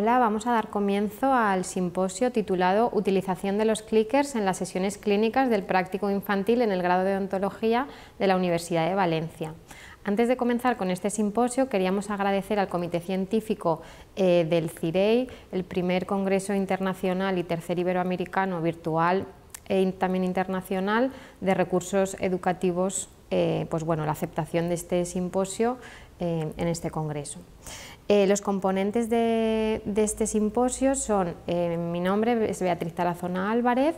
Hola, vamos a dar comienzo al simposio titulado Utilización de los clickers en las sesiones clínicas del práctico infantil en el grado de odontología de la Universidad de Valencia. Antes de comenzar con este simposio, queríamos agradecer al Comité Científico eh, del CIREI, el primer Congreso Internacional y Tercer Iberoamericano Virtual e también internacional de recursos educativos eh, pues bueno, la aceptación de este simposio eh, en este congreso. Eh, los componentes de, este simposio son, eh, mi nombre es Beatriz Tarazona Álvarez,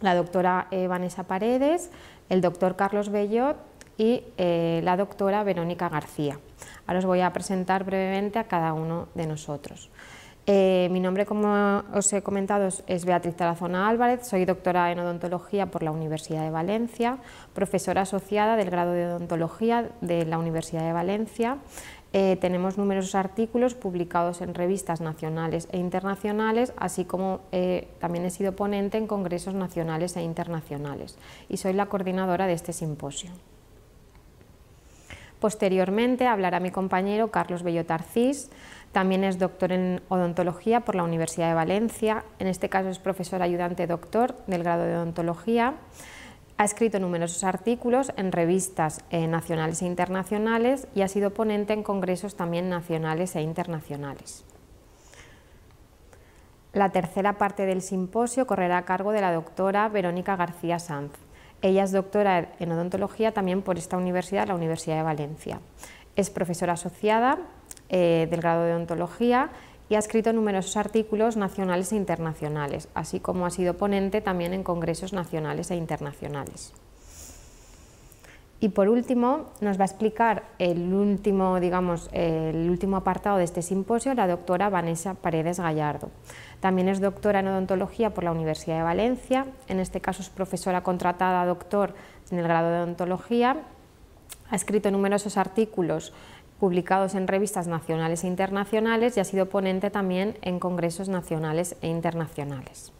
la doctora Vanessa Paredes, el doctor Carlos Bellot y la doctora Verónica García. Ahora os voy a presentar brevemente a cada uno de nosotros. Eh, mi nombre, como os he comentado, es Beatriz Tarazona Álvarez, soy doctora en odontología por la Universidad de Valencia, profesora asociada del grado de odontología de la Universidad de Valencia. Eh, tenemos numerosos artículos publicados en revistas nacionales e internacionales, así como eh, también he sido ponente en congresos nacionales e internacionales y soy la coordinadora de este simposio. Posteriormente hablará mi compañero Carlos Bellotarcís también es doctor en odontología por la Universidad de Valencia. En este caso es profesor ayudante doctor del grado de odontología. Ha escrito numerosos artículos en revistas eh, nacionales e internacionales y ha sido ponente en congresos también nacionales e internacionales. La tercera parte del simposio correrá a cargo de la doctora Verónica García Sanz. Ella es doctora en odontología también por esta universidad, la Universidad de Valencia. Es profesora asociada eh, del grado de Odontología y ha escrito numerosos artículos nacionales e internacionales, así como ha sido ponente también en congresos nacionales e internacionales. Y por último, nos va a explicar el último, el último apartado de este simposio la doctora Vanessa Paredes Gallardo. También es doctora en odontología por la Universidad de Valencia, en este caso es profesora contratada doctor en el grado de odontología, ha escrito numerosos artículos publicados en revistas nacionales e internacionales y ha sido ponente también en congresos nacionales e internacionales.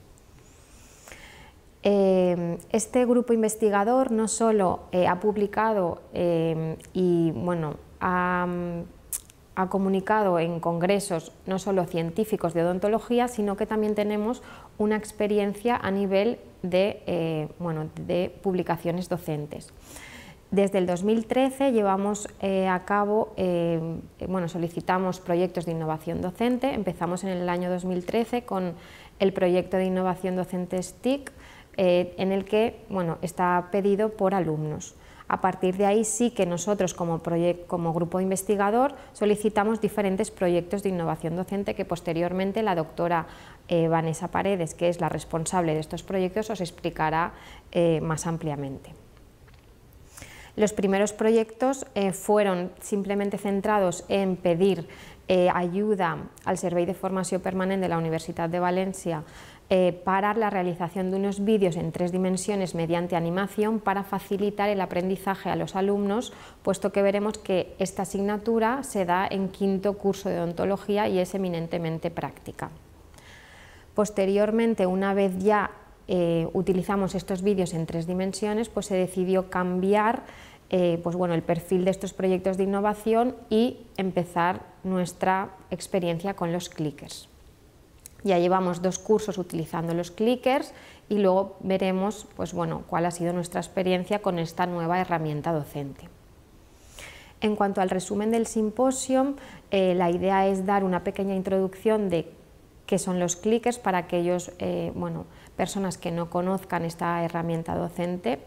Eh, este grupo investigador no solo eh, ha publicado eh, y mm, ha, comunicado en congresos no solo científicos de odontología, sino que también tenemos una experiencia a nivel de publicaciones docentes. Desde el 2013 llevamos eh, a cabo, eh, bueno, solicitamos proyectos de innovación docente. Empezamos en el año 2013 con el proyecto de innovación docente STIC, eh, en el que está pedido por alumnos. A partir de ahí sí que nosotros como, como grupo investigador solicitamos diferentes proyectos de innovación docente que posteriormente la doctora Vanessa Paredes, que es la responsable de estos proyectos, os explicará más ampliamente. Los primeros proyectos eh, fueron simplemente centrados en pedir eh, ayuda al Servicio de Formación Permanente de la Universidad de Valencia eh, para la realización de unos vídeos en tres dimensiones mediante animación para facilitar el aprendizaje a los alumnos, puesto que veremos que esta asignatura se da en quinto curso de odontología y es eminentemente práctica. Posteriormente, una vez ya eh, utilizamos estos vídeos en tres dimensiones, pues se decidió cambiar eh, pues el perfil de estos proyectos de innovación y empezar nuestra experiencia con los clickers. Ya llevamos dos cursos utilizando los clickers y luego veremos pues cuál ha sido nuestra experiencia con esta nueva herramienta docente. En cuanto al resumen del simposio, eh, la idea es dar una pequeña introducción de qué son los clickers para aquellos eh, bueno, personas que no conozcan esta herramienta docente.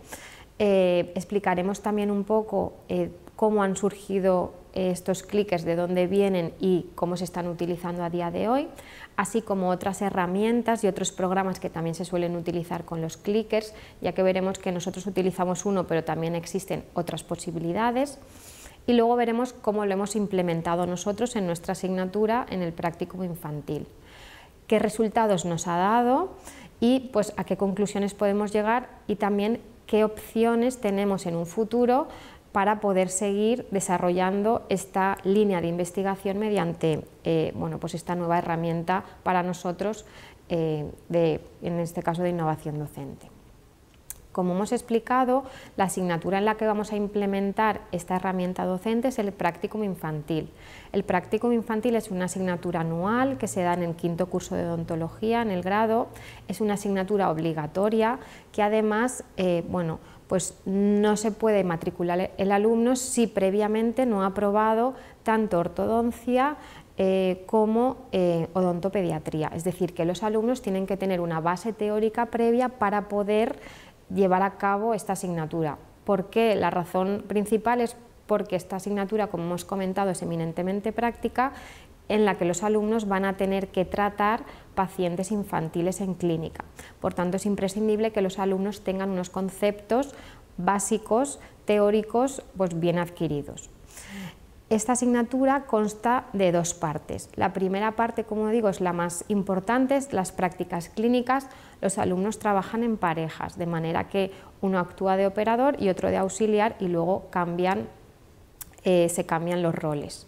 Eh, explicaremos también un poco eh, cómo han surgido eh, estos clickers, de dónde vienen y cómo se están utilizando a día de hoy, así como otras herramientas y otros programas que también se suelen utilizar con los clickers, ya que veremos que nosotros utilizamos uno, pero también existen otras posibilidades. Y luego veremos cómo lo hemos implementado nosotros en nuestra asignatura en el práctico infantil. ¿Qué resultados nos ha dado? y pues a qué conclusiones podemos llegar y también qué opciones tenemos en un futuro para poder seguir desarrollando esta línea de investigación mediante eh, bueno, pues esta nueva herramienta para nosotros, eh, de, en este caso de innovación docente. Como hemos explicado, la asignatura en la que vamos a implementar esta herramienta docente es el práctico infantil. El práctico infantil es una asignatura anual que se da en el quinto curso de odontología, en el grado. Es una asignatura obligatoria que además, eh, bueno, pues no se puede matricular el alumno si previamente no ha aprobado tanto ortodoncia eh, como eh, odontopediatría. Es decir, que los alumnos tienen que tener una base teórica previa para poder llevar a cabo esta asignatura. ¿Por qué? La razón principal es porque esta asignatura, como hemos comentado, es eminentemente práctica, en la que los alumnos van a tener que tratar pacientes infantiles en clínica. Por tanto, es imprescindible que los alumnos tengan unos conceptos básicos, teóricos, pues bien adquiridos. Esta asignatura consta de dos partes. La primera parte, como digo, es la más importante, es las prácticas clínicas. Los alumnos trabajan en parejas, de manera que uno actúa de operador y otro de auxiliar y luego cambian, eh, se cambian los roles.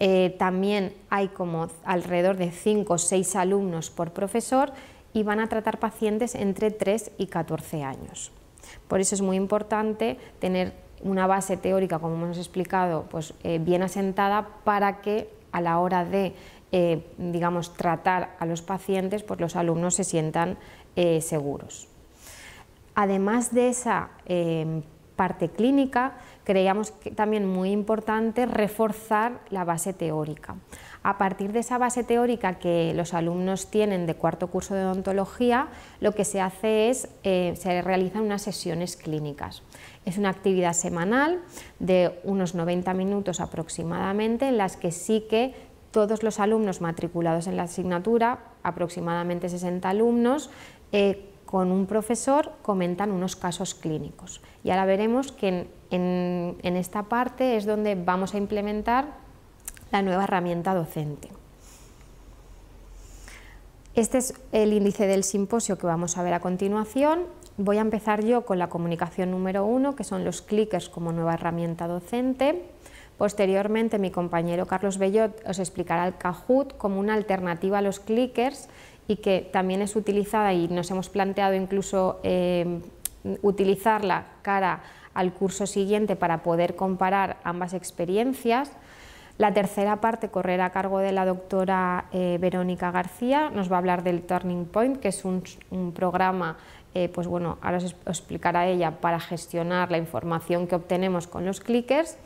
Eh, también hay como alrededor de 5 o 6 alumnos por profesor y van a tratar pacientes entre 3 y 14 años. Por eso es muy importante tener una base teórica, como hemos explicado, pues, eh, bien asentada para que a la hora de eh, tratar a los pacientes, pues los alumnos se sientan eh, seguros. Además de esa parte clínica, creíamos que también muy importante reforzar la base teórica. A partir de esa base teórica que los alumnos tienen de cuarto curso de odontología, lo que se hace es, eh, se realizan unas sesiones clínicas. Es una actividad semanal de unos 90 minutos aproximadamente en las que sí que todos los alumnos matriculados en la asignatura, aproximadamente 60 alumnos, eh, con un profesor comentan unos casos clínicos. Y ahora veremos que en esta parte es donde vamos a implementar la nueva herramienta docente. Este es el índice del simposio que vamos a ver a continuación. Voy a empezar yo con la comunicación número uno, que son los clickers como nueva herramienta docente. Posteriormente, mi compañero Carlos Bellot os explicará el Kahoot como una alternativa a los clickers y que también es utilizada y nos hemos planteado incluso eh, utilizarla cara al curso siguiente para poder comparar ambas experiencias. La tercera parte correrá a cargo de la doctora eh, Verónica García, nos va a hablar del Turning Point, que es un programa eh, pues bueno, ahora os explicará ella, para gestionar la información que obtenemos con los clickers.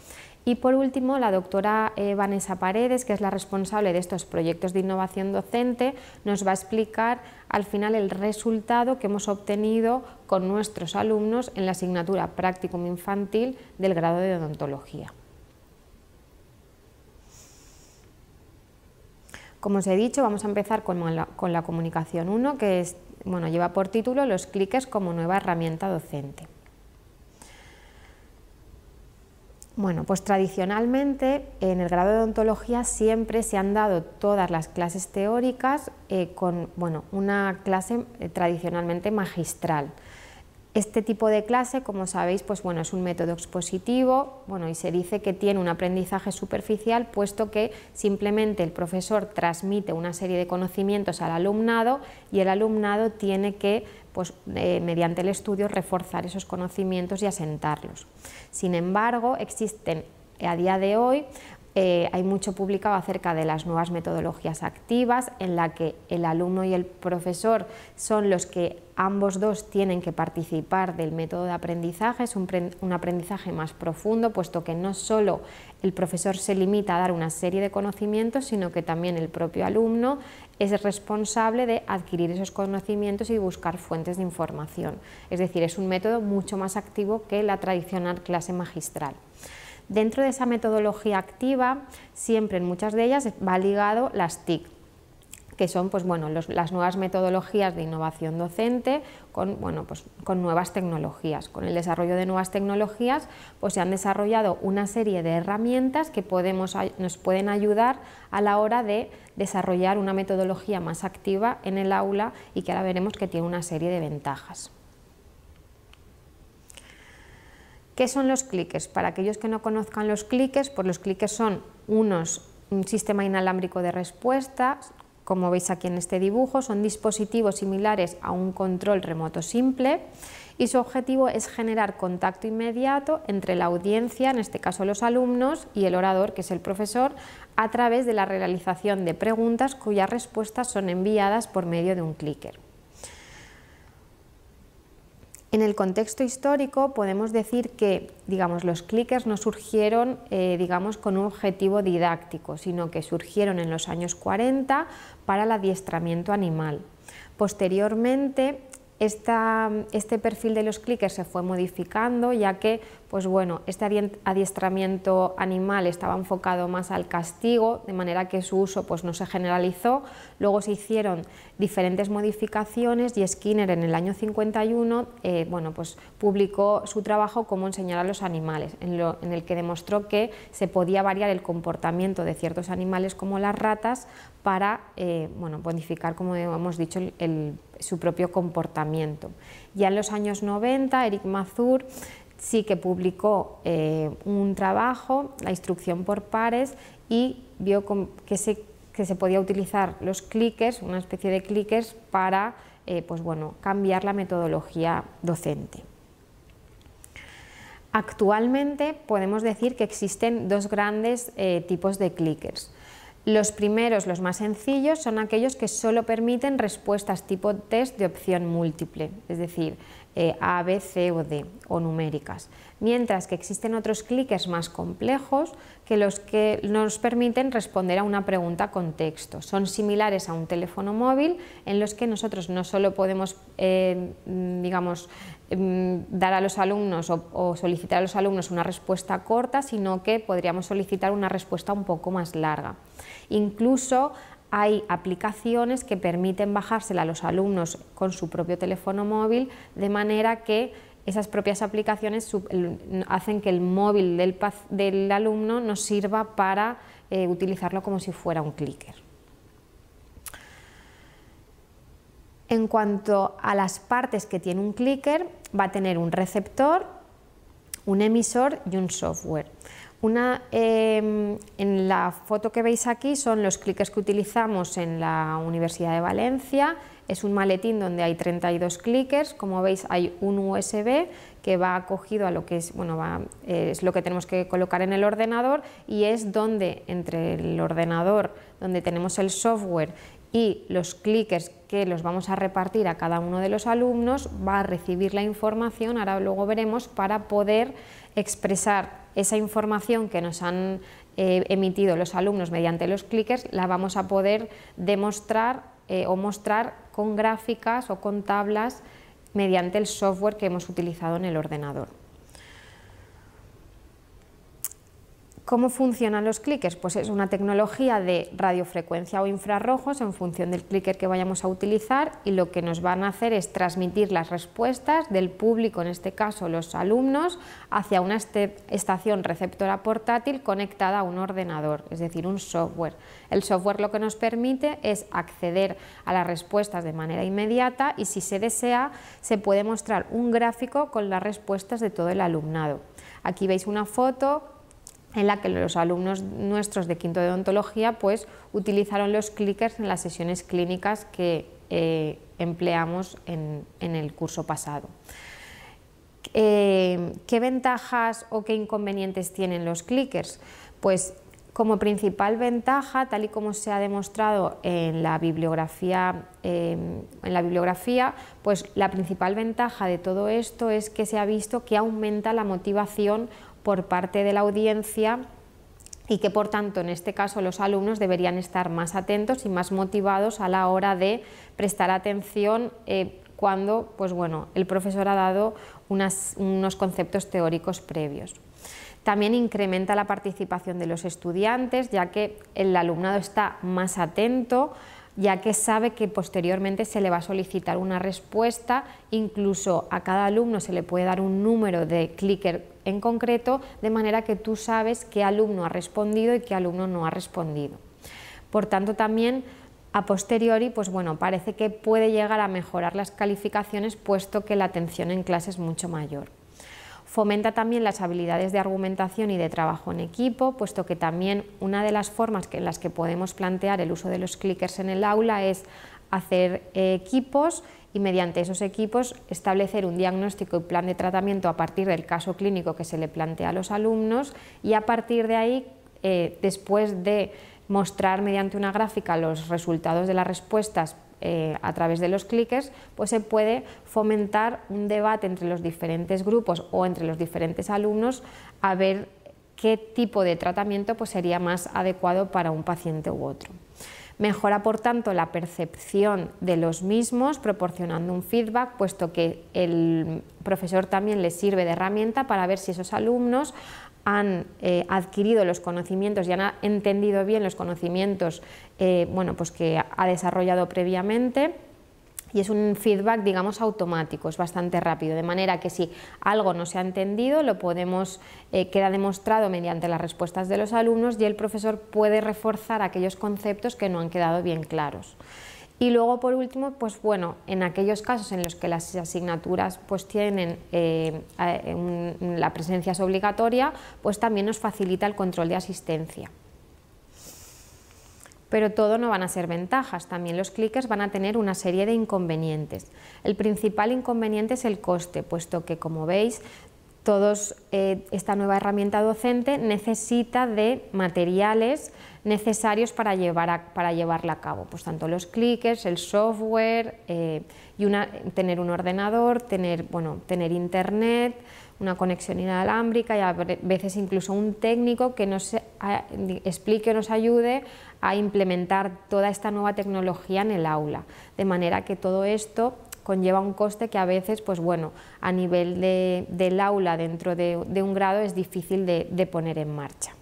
Y por último, la doctora eh, Vanessa Paredes, que es la responsable de estos proyectos de innovación docente, nos va a explicar al final el resultado que hemos obtenido con nuestros alumnos en la asignatura Practicum Infantil del grado de odontología. Como os he dicho, vamos a empezar con la, con la comunicación 1, que es bueno, lleva por título los cliques como nueva herramienta docente. Bueno, pues tradicionalmente en el grado de odontología siempre se han dado todas las clases teóricas eh, con bueno, una clase eh, tradicionalmente magistral. Este tipo de clase, como sabéis, pues bueno, es un método expositivo bueno, y se dice que tiene un aprendizaje superficial, puesto que simplemente el profesor transmite una serie de conocimientos al alumnado y el alumnado tiene que, pues, eh, mediante el estudio, reforzar esos conocimientos y asentarlos. Sin embargo, existen eh, a día de hoy eh, hay mucho publicado acerca de las nuevas metodologías activas, en la que el alumno y el profesor son los que ambos dos tienen que participar del método de aprendizaje, es un, aprendizaje más profundo, puesto que no solo el profesor se limita a dar una serie de conocimientos, sino que también el propio alumno es responsable de adquirir esos conocimientos y buscar fuentes de información. Es decir, es un método mucho más activo que la tradicional clase magistral. Dentro de esa metodología activa, siempre en muchas de ellas va ligado las TIC que son pues, las nuevas metodologías de innovación docente pues, con, nuevas tecnologías. Con el desarrollo de nuevas tecnologías pues, se han desarrollado una serie de herramientas que nos pueden ayudar a la hora de desarrollar una metodología más activa en el aula y que ahora veremos que tiene una serie de ventajas. ¿Qué son los cliques? Para aquellos que no conozcan los cliques, pues los cliques son unos, un sistema inalámbrico de respuesta, como veis aquí en este dibujo, son dispositivos similares a un control remoto simple y su objetivo es generar contacto inmediato entre la audiencia, en este caso los alumnos, y el orador, que es el profesor, a través de la realización de preguntas cuyas respuestas son enviadas por medio de un clicker. En el contexto histórico podemos decir que digamos, los clickers no surgieron eh, digamos, con un objetivo didáctico, sino que surgieron en los años 40 para el adiestramiento animal. Posteriormente este perfil de los clickers se fue modificando, ya que pues bueno, este adiestramiento animal estaba enfocado más al castigo, de manera que su uso pues, no se generalizó. Luego se hicieron diferentes modificaciones y Skinner en el año 51 eh, bueno, pues, publicó su trabajo como enseñar a los animales, en, el que demostró que se podía variar el comportamiento de ciertos animales como las ratas para eh, bueno, modificar, como hemos dicho, el, el su propio comportamiento. Ya en los años 90, Eric Mazur sí que publicó eh, un trabajo, la instrucción por pares, y vio que se, podía utilizar los clickers, una especie de clickers, para eh, pues bueno, cambiar la metodología docente. Actualmente podemos decir que existen dos grandes eh, tipos de clickers. Los primeros, los más sencillos, son aquellos que solo permiten respuestas tipo test de opción múltiple, es decir, eh, a, B, C o D o numéricas. Mientras que existen otros clics más complejos que los que nos permiten responder a una pregunta con texto. Son similares a un teléfono móvil en los que nosotros no solo podemos, eh, digamos, em, dar a los alumnos o, o, solicitar a los alumnos una respuesta corta, sino que podríamos solicitar una respuesta un poco más larga. Incluso hay aplicaciones que permiten bajársela a los alumnos con su propio teléfono móvil, de manera que esas propias aplicaciones hacen que el móvil del, alumno nos sirva para eh, utilizarlo como si fuera un clicker. En cuanto a las partes que tiene un clicker, va a tener un receptor, un emisor y un software. Una, em, en la foto que veis aquí son los clickers que utilizamos en la Universidad de Valencia. Es un maletín donde hay 32 clickers. Como veis hay un USB que va acogido a lo que es, bueno, eh, es lo que tenemos que colocar en el ordenador y es donde entre el ordenador, donde tenemos el software y los clickers que los vamos a repartir a cada uno de los alumnos va a recibir la información, ahora luego veremos, para poder expresar esa información que nos han eh, emitido los alumnos mediante los clickers, la vamos a poder demostrar eh, o mostrar con gráficas o con tablas mediante el software que hemos utilizado en el ordenador. ¿Cómo funcionan los clickers? Pues es una tecnología de radiofrecuencia o infrarrojos en función del clicker que vayamos a utilizar y lo que nos van a hacer es transmitir las respuestas del público, en este caso los alumnos, hacia una este, estación receptora portátil conectada a un ordenador, es decir, un software. El software lo que nos permite es acceder a las respuestas de manera inmediata y si se desea se puede mostrar un gráfico con las respuestas de todo el alumnado. Aquí veis una foto en la que los alumnos nuestros de quinto de odontología pues, utilizaron los clickers en las sesiones clínicas que eh, empleamos en, el curso pasado. Eh, ¿Qué ventajas o qué inconvenientes tienen los clickers? Pues como principal ventaja, tal y como se ha demostrado en la bibliografía, em, en la bibliografía, pues la principal ventaja de todo esto es que se ha visto que aumenta la motivación por parte de la audiencia y que por tanto en este caso los alumnos deberían estar más atentos y más motivados a la hora de prestar atención eh, cuando pues bueno, el profesor ha dado unos conceptos teóricos previos. También incrementa la participación de los estudiantes, ya que el alumnado está más atento ya que sabe que posteriormente se le va a solicitar una respuesta, incluso a cada alumno se le puede dar un número de clicker en concreto, de manera que tú sabes qué alumno ha respondido y qué alumno no ha respondido. Por tanto, también a posteriori, pues bueno, parece que puede llegar a mejorar las calificaciones puesto que la atención en clase es mucho mayor. Fomenta también las habilidades de argumentación y de trabajo en equipo, puesto que también una de las formas en las que podemos plantear el uso de los clickers en el aula es hacer eh, equipos y mediante esos equipos establecer un diagnóstico y plan de tratamiento a partir del caso clínico que se le plantea a los alumnos y a partir de ahí, eh, después de mostrar mediante una gráfica los resultados de las respuestas eh, a través de los clickers, pues se puede fomentar un debate entre los diferentes grupos o entre los diferentes alumnos a ver qué tipo de tratamiento pues, sería más adecuado para un paciente u otro. Mejora, por tanto, la percepción de los mismos, proporcionando un feedback, puesto que el profesor también le sirve de herramienta para ver si esos alumnos han eh, adquirido los conocimientos y han entendido bien los conocimientos eh, pues que ha desarrollado previamente y es un feedback, digamos, automático, es bastante rápido, de manera que si algo no se ha entendido, lo podemos, eh, queda demostrado mediante las respuestas de los alumnos y el profesor puede reforzar aquellos conceptos que no han quedado bien claros. Y luego, por último, pues bueno, en aquellos casos en los que las asignaturas pues tienen eh, eh, la presencia es obligatoria, pues también nos facilita el control de asistencia. Pero todo no van a ser ventajas, también los clickers van a tener una serie de inconvenientes. El principal inconveniente es el coste, puesto que, como veis, todos, eh, esta nueva herramienta docente necesita de materiales necesarios para, llevar para llevarla a cabo, pues tanto los clickers, el software, eh, y una, tener un ordenador, tener, bueno, tener internet, una conexión inalámbrica y a veces incluso un técnico que nos eh, explique o nos ayude a implementar toda esta nueva tecnología en el aula. De manera que todo esto conlleva un coste que a veces, pues bueno, a nivel de, del aula dentro de, un grado es difícil de poner en marcha.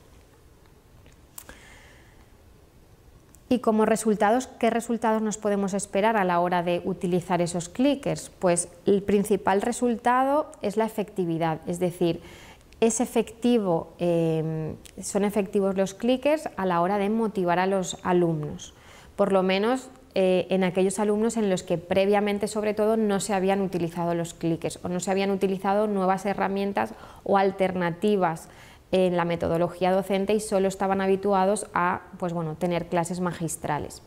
Y como resultados, ¿qué resultados nos podemos esperar a la hora de utilizar esos clickers? Pues el principal resultado es la efectividad, es decir, es efectivo, em, son efectivos los clickers a la hora de motivar a los alumnos, por lo menos eh, en aquellos alumnos en los que previamente, sobre todo, no se habían utilizado los clickers o no se habían utilizado nuevas herramientas o alternativas en la metodología docente y solo estaban habituados a pues tener clases magistrales.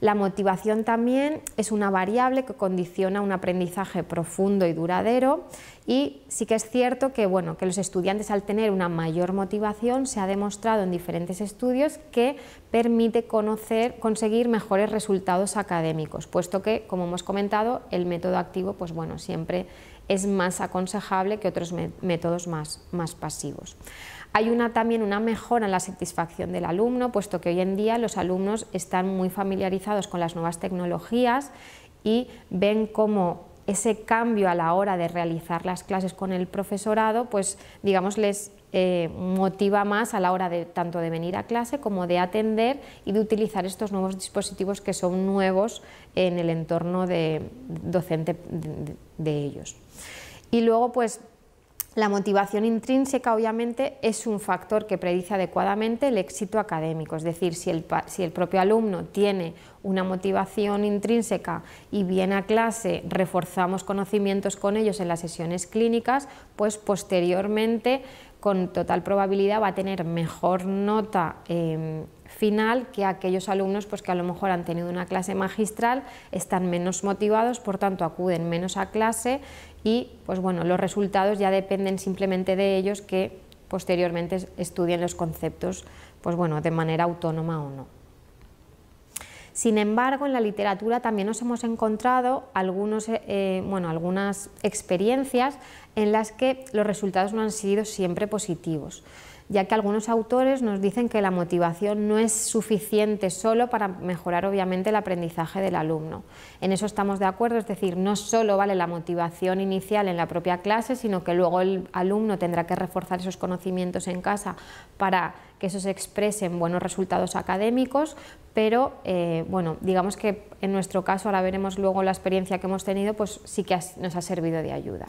La motivación también es una variable que condiciona un aprendizaje profundo y duradero y sí que es cierto que, bueno, que los estudiantes al tener una mayor motivación se ha demostrado en diferentes estudios que permite conocer, conseguir mejores resultados académicos, puesto que, como hemos comentado, el método activo pues bueno, siempre es más aconsejable que otros métodos más, más pasivos. Hay una, también una mejora en la satisfacción del alumno, puesto que hoy en día los alumnos están muy familiarizados con las nuevas tecnologías y ven cómo ese cambio a la hora de realizar las clases con el profesorado, pues digamos les eh, motiva más a la hora de tanto de venir a clase como de atender y de utilizar estos nuevos dispositivos que son nuevos en el entorno de, docente de, ellos. Y luego, pues, la motivación intrínseca obviamente es un factor que predice adecuadamente el éxito académico, es decir, si el, si el, propio alumno tiene una motivación intrínseca y viene a clase, reforzamos conocimientos con ellos en las sesiones clínicas, pues posteriormente con total probabilidad va a tener mejor nota eh, final que aquellos alumnos pues, que a lo mejor han tenido una clase magistral, están menos motivados, por tanto acuden menos a clase y pues, bueno, los resultados ya dependen simplemente de ellos que posteriormente estudien los conceptos pues, bueno, de manera autónoma o no. Sin embargo, en la literatura también nos hemos encontrado algunos, eh, eh, algunas experiencias en las que los resultados no han sido siempre positivos ya que algunos autores nos dicen que la motivación no es suficiente solo para mejorar obviamente el aprendizaje del alumno. En eso estamos de acuerdo, es decir, no solo vale la motivación inicial en la propia clase, sino que luego el alumno tendrá que reforzar esos conocimientos en casa para que eso se exprese buenos resultados académicos, pero eh, bueno, digamos que en nuestro caso, ahora veremos luego la experiencia que hemos tenido, pues sí que nos ha servido de ayuda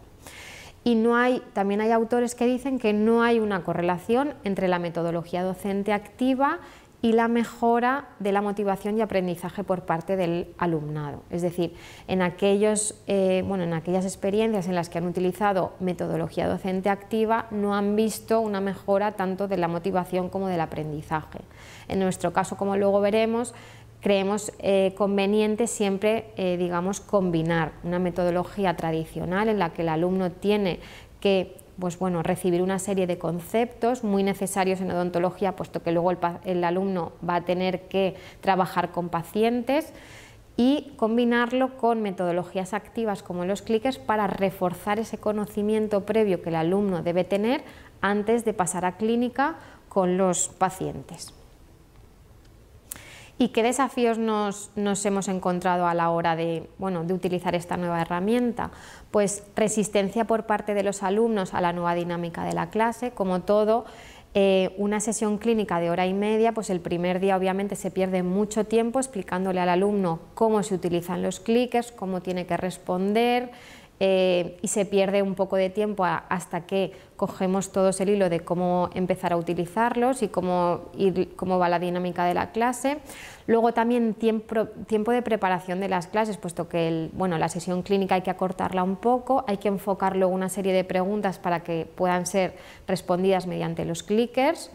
y no hay, también hay autores que dicen que no hay una correlación entre la metodología docente activa y la mejora de la motivación y aprendizaje por parte del alumnado. Es decir, en, aquellos, eh, bueno, en aquellas experiencias en las que han utilizado metodología docente activa no han visto una mejora tanto de la motivación como del aprendizaje. En nuestro caso, como luego veremos, creemos eh, conveniente siempre, eh, digamos, combinar una metodología tradicional en la que el alumno tiene que pues bueno, recibir una serie de conceptos muy necesarios en odontología, puesto que luego el, alumno va a tener que trabajar con pacientes y combinarlo con metodologías activas como los cliques para reforzar ese conocimiento previo que el alumno debe tener antes de pasar a clínica con los pacientes. ¿Y qué desafíos nos, hemos encontrado a la hora de, utilizar esta nueva herramienta? Pues resistencia por parte de los alumnos a la nueva dinámica de la clase, como todo, eh, una sesión clínica de hora y media, pues el primer día obviamente se pierde mucho tiempo explicándole al alumno cómo se utilizan los clickers, cómo tiene que responder, eh, y se pierde un poco de tiempo hasta que cogemos todos el hilo de cómo empezar a utilizarlos y cómo, cómo va la dinámica de la clase. Luego también tiempo, tiempo de preparación de las clases, puesto que bueno, la sesión clínica hay que acortarla un poco, hay que enfocar luego una serie de preguntas para que puedan ser respondidas mediante los clickers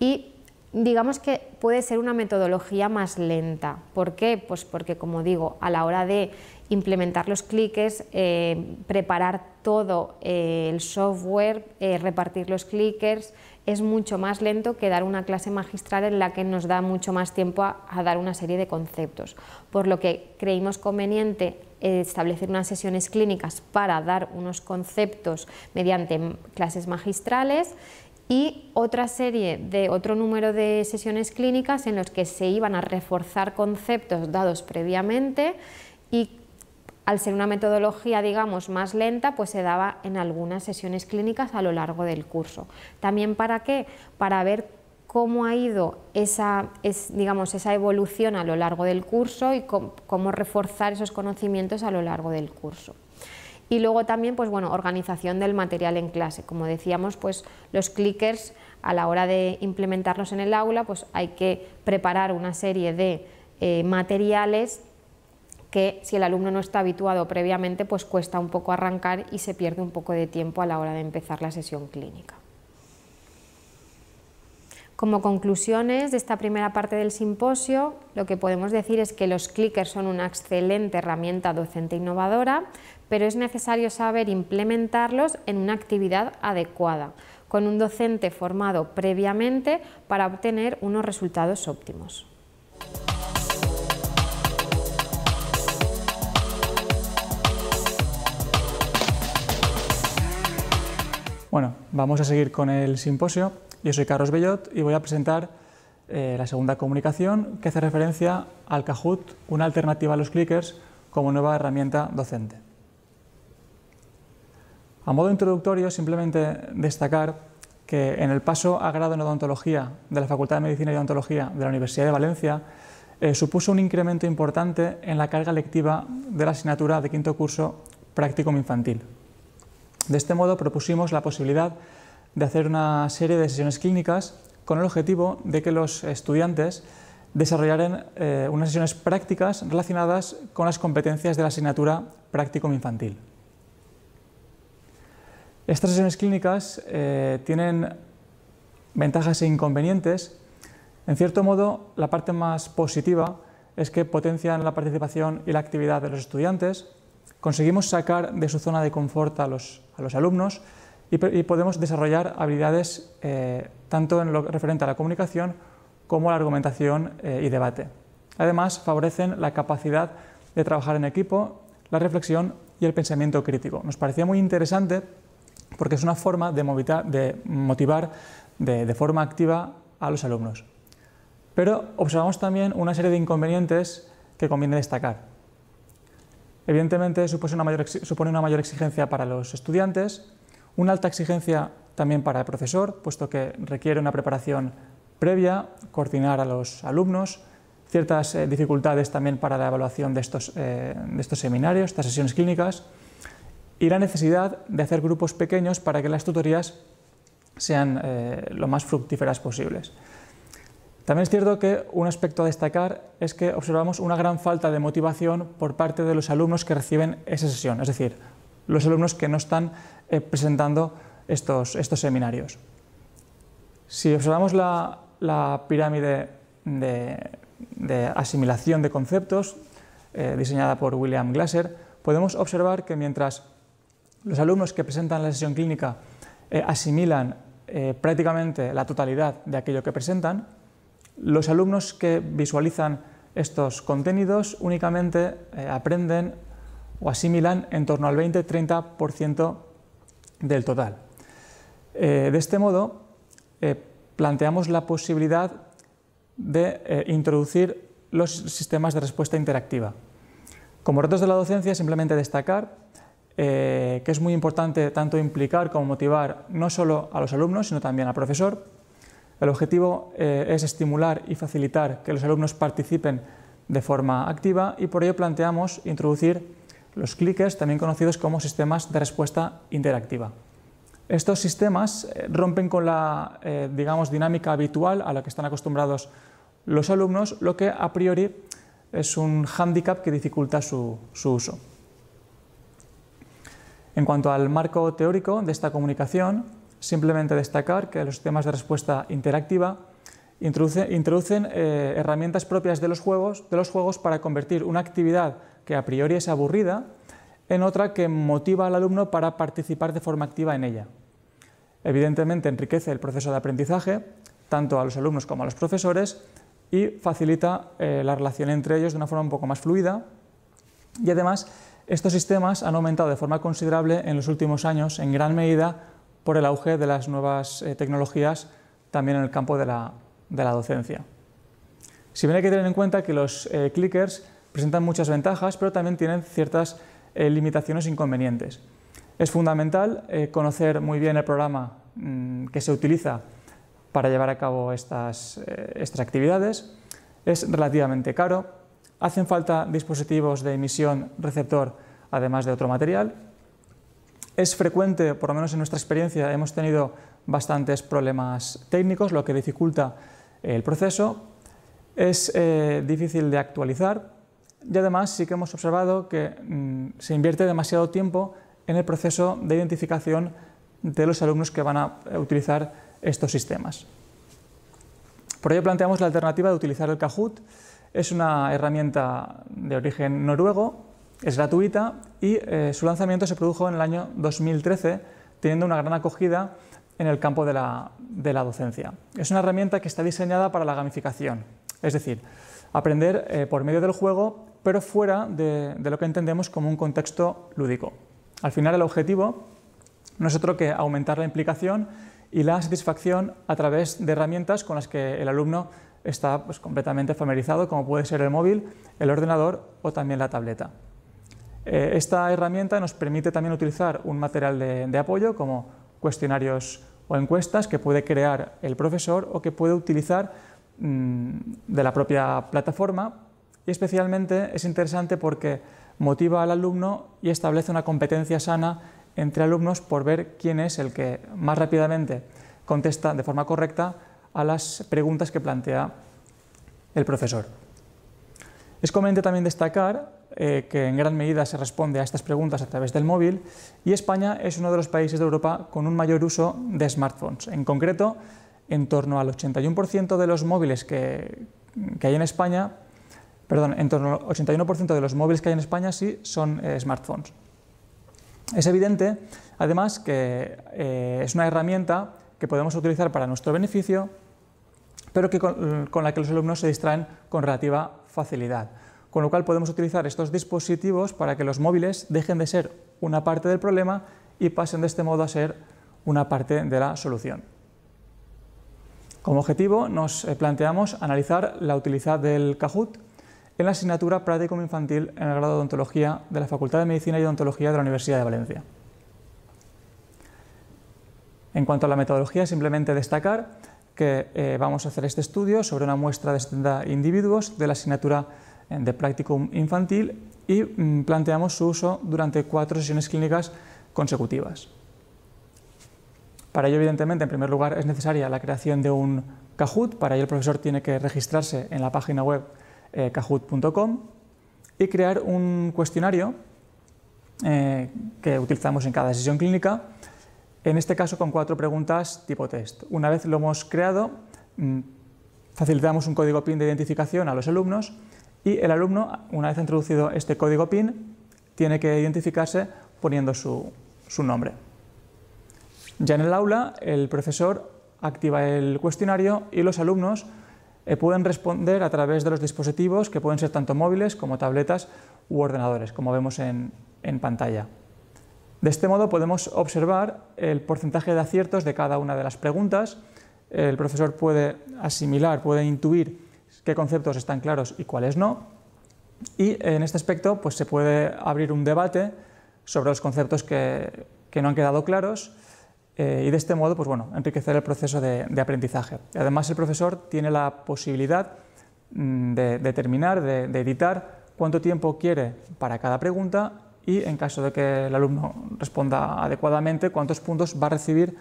y digamos que puede ser una metodología más lenta. ¿Por qué? Pues porque, como digo, a la hora de implementar los cliques, eh, preparar todo eh, el software, eh, repartir los clickers, es mucho más lento que dar una clase magistral en la que nos da mucho más tiempo a, dar una serie de conceptos, por lo que creímos conveniente establecer unas sesiones clínicas para dar unos conceptos mediante clases magistrales y otra serie de otro número de sesiones clínicas en los que se iban a reforzar conceptos dados previamente y al ser una metodología, digamos, más lenta, pues se daba en algunas sesiones clínicas a lo largo del curso. También para qué? Para ver cómo ha ido esa, digamos, esa evolución a lo largo del curso y cómo, reforzar esos conocimientos a lo largo del curso y luego también pues bueno organización del material en clase como decíamos pues los clickers a la hora de implementarlos en el aula pues hay que preparar una serie de eh, materiales que si el alumno no está habituado previamente, pues cuesta un poco arrancar y se pierde un poco de tiempo a la hora de empezar la sesión clínica. Como conclusiones de esta primera parte del simposio, lo que podemos decir es que los clickers son una excelente herramienta docente innovadora, pero es necesario saber implementarlos en una actividad adecuada, con un docente formado previamente para obtener unos resultados óptimos. Bueno, vamos a seguir con el simposio. Yo soy Carlos Bellot y voy a presentar eh, la segunda comunicación que hace referencia al Kahoot, una alternativa a los clickers como nueva herramienta docente. A modo introductorio, simplemente destacar que en el paso a grado en odontología de la Facultad de Medicina y Odontología de la Universidad de Valencia eh, supuso un incremento importante en la carga lectiva de la asignatura de quinto curso práctico infantil. De este modo propusimos la posibilidad de hacer una serie de sesiones clínicas con el objetivo de que los estudiantes desarrollaran eh, unas sesiones prácticas relacionadas con las competencias de la asignatura práctico Infantil. Estas sesiones clínicas eh, tienen ventajas e inconvenientes. En cierto modo, la parte más positiva es que potencian la participación y la actividad de los estudiantes, conseguimos sacar de su zona de confort a los, alumnos y, podemos desarrollar habilidades eh, tanto en lo referente a la comunicación como a la argumentación eh, y debate. Además, favorecen la capacidad de trabajar en equipo, la reflexión y el pensamiento crítico. Nos parecía muy interesante porque es una forma de, de motivar de forma activa a los alumnos. Pero observamos también una serie de inconvenientes que conviene destacar. Evidentemente supone una, mayor, exigencia para los estudiantes, una alta exigencia también para el profesor, puesto que requiere una preparación previa, coordinar a los alumnos, ciertas eh, dificultades también para la evaluación eh, de estos, seminarios, estas sesiones clínicas, y la necesidad de hacer grupos pequeños para que las tutorías sean eh, lo más fructíferas posibles. También es cierto que un aspecto a destacar es que observamos una gran falta de motivación por parte de los alumnos que reciben esa sesión, es decir, los alumnos que no están eh, presentando estos, seminarios. Si observamos la, pirámide de, asimilación de conceptos eh, diseñada por William Glasser, podemos observar que mientras los alumnos que presentan la sesión clínica eh, asimilan prácticamente la totalidad de aquello que presentan, los alumnos que visualizan estos contenidos únicamente eh, aprenden o asimilan en torno al 20-30% del total. Eh, de este modo, eh, planteamos la posibilidad de introducir los sistemas de respuesta interactiva. Como retos de la docencia, simplemente destacar que es muy importante tanto implicar como motivar no solo a los alumnos, sino también al profesor, el objetivo eh, es estimular y facilitar que los alumnos participen de forma activa y por ello planteamos introducir los clickers, también conocidos como sistemas de respuesta interactiva. Estos sistemas eh, rompen con la eh, digamos, dinámica habitual a la que están acostumbrados los alumnos, lo que a priori es un hándicap que dificulta su uso. En cuanto al marco teórico de esta comunicación, Simplemente destacar que los sistemas de respuesta interactiva introducen, eh, herramientas propias de los, juegos, para convertir una actividad que a priori es aburrida en otra que motiva al alumno para participar de forma activa en ella. Evidentemente enriquece el proceso de aprendizaje, tanto a los alumnos como a los profesores, y facilita eh, la relación entre ellos de una forma un poco más fluida. Y además, estos sistemas han aumentado de forma considerable en los últimos años, en gran medida por el auge de las nuevas eh, tecnologías también en el campo de la, docencia. Si bien hay que tener en cuenta que los eh, clickers presentan muchas ventajas, pero también tienen ciertas eh, limitaciones e inconvenientes. Es fundamental conocer muy bien el programa mm, que se utiliza para llevar a cabo estas actividades. Es relativamente caro. Hacen falta dispositivos de emisión receptor, además de otro material es frecuente, por lo menos en nuestra experiencia, hemos tenido bastantes problemas técnicos, lo que dificulta el proceso. Es eh, difícil de actualizar y además sí que hemos observado que mm, se invierte demasiado tiempo en el proceso de identificación de los alumnos que van a utilizar estos sistemas. Por ello planteamos la alternativa de utilizar el Kahoot. Es una herramienta de origen noruego, es gratuita y eh, su lanzamiento se produjo en el año 2013, teniendo una gran acogida en el campo de la, docencia. Es una herramienta que está diseñada para la gamificación, es decir, aprender eh, por medio del juego, pero fuera de, lo que entendemos como un contexto lúdico. Al final el objetivo no es otro que aumentar la implicación y la satisfacción a través de herramientas con las que el alumno está pues, completamente familiarizado, como puede ser el móvil, el ordenador o también la tableta. Eh, esta herramienta nos permite también utilizar un material de, apoyo como cuestionarios o encuestas que puede crear el profesor o que puede utilizar mm, de la propia plataforma y especialmente es interesante porque motiva al alumno y establece una competencia sana entre alumnos por ver quién es el que más rápidamente contesta de forma correcta a las preguntas que plantea el profesor. Es conveniente también destacar eh, que en gran medida se responde a estas preguntas a través del móvil, y España es uno de los países de Europa con un mayor uso de smartphones. En concreto, en torno al 81% de los móviles que, hay en España, perdón, en torno al 81% de los móviles que hay en España sí son eh, smartphones. Es evidente, además, que eh, es una herramienta que podemos utilizar para nuestro beneficio, pero con la que los alumnos se distraen con relativa facilidad con lo cual podemos utilizar estos dispositivos para que los móviles dejen de ser una parte del problema y pasen de este modo a ser una parte de la solución. Como objetivo nos eh, planteamos analizar la utilidad del Kahoot en la asignatura Praticum Infantil en el grado de Odontología de la Facultad de Medicina y Odontología de la Universidad de Valencia. En cuanto a la metodología, simplemente destacar que eh, vamos a hacer este estudio sobre una muestra de 70 individuos de la asignatura de practicum infantil y mm, planteamos su uso durante cuatro sesiones clínicas consecutivas. Para ello, evidentemente, en primer lugar es necesaria la creación de un Kahoot, para ello el profesor tiene que registrarse en la página web eh, kahoot.com y crear un cuestionario eh, que utilizamos en cada sesión clínica, en este caso con cuatro preguntas tipo test. Una vez lo hemos creado, mm, facilitamos un código PIN de identificación a los alumnos y el alumno, una vez introducido este código PIN, tiene que identificarse poniendo su, nombre. Ya en el aula, el profesor activa el cuestionario y los alumnos eh, pueden responder a través de los dispositivos que pueden ser tanto móviles como tabletas u ordenadores, como vemos en, pantalla. De este modo podemos observar el porcentaje de aciertos de cada una de las preguntas. El profesor puede asimilar, puede intuir qué conceptos están claros y cuáles no. Y en este aspecto pues, se puede abrir un debate sobre los conceptos que, no han quedado claros eh, y de este modo pues, bueno, enriquecer el proceso de, aprendizaje. Además, el profesor tiene la posibilidad mm, de determinar, de, de editar cuánto tiempo quiere para cada pregunta y en caso de que el alumno responda adecuadamente, cuántos puntos va a recibir